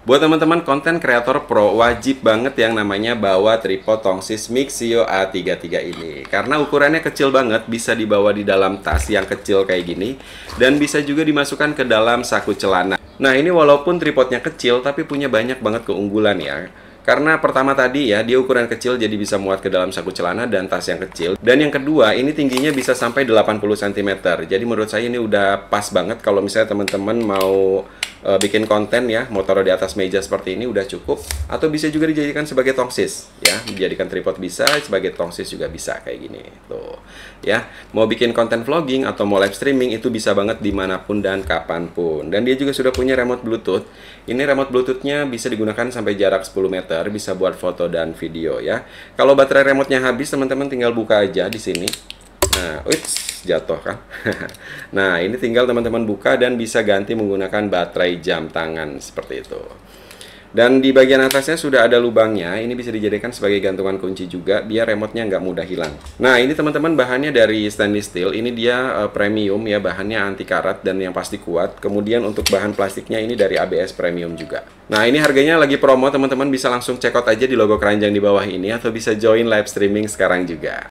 Buat teman-teman konten kreator pro wajib banget yang namanya bawa tripod Tongsis Mixio A33 ini Karena ukurannya kecil banget bisa dibawa di dalam tas yang kecil kayak gini Dan bisa juga dimasukkan ke dalam saku celana Nah ini walaupun tripodnya kecil tapi punya banyak banget keunggulan ya karena pertama tadi ya, dia ukuran kecil jadi bisa muat ke dalam saku celana dan tas yang kecil. Dan yang kedua, ini tingginya bisa sampai 80 cm. Jadi menurut saya ini udah pas banget kalau misalnya teman-teman mau e, bikin konten ya, mau taruh di atas meja seperti ini udah cukup atau bisa juga dijadikan sebagai tongsis ya, dijadikan tripod bisa, sebagai tongsis juga bisa kayak gini tuh gitu, ya. Mau bikin konten vlogging atau mau live streaming itu bisa banget dimanapun dan kapanpun. Dan dia juga sudah punya remote Bluetooth. Ini remote Bluetoothnya bisa digunakan sampai jarak 10 meter, bisa buat foto dan video ya. Kalau baterai remote nya habis teman-teman tinggal buka aja di sini. Nah, wits jatuh kan. nah, ini tinggal teman-teman buka dan bisa ganti menggunakan baterai jam tangan seperti itu. Dan di bagian atasnya sudah ada lubangnya, ini bisa dijadikan sebagai gantungan kunci juga, biar remote-nya nggak mudah hilang. Nah, ini teman-teman bahannya dari stainless steel, ini dia eh, premium ya, bahannya anti karat dan yang pasti kuat. Kemudian untuk bahan plastiknya ini dari ABS premium juga. Nah, ini harganya lagi promo, teman-teman bisa langsung check out aja di logo keranjang di bawah ini, atau bisa join live streaming sekarang juga.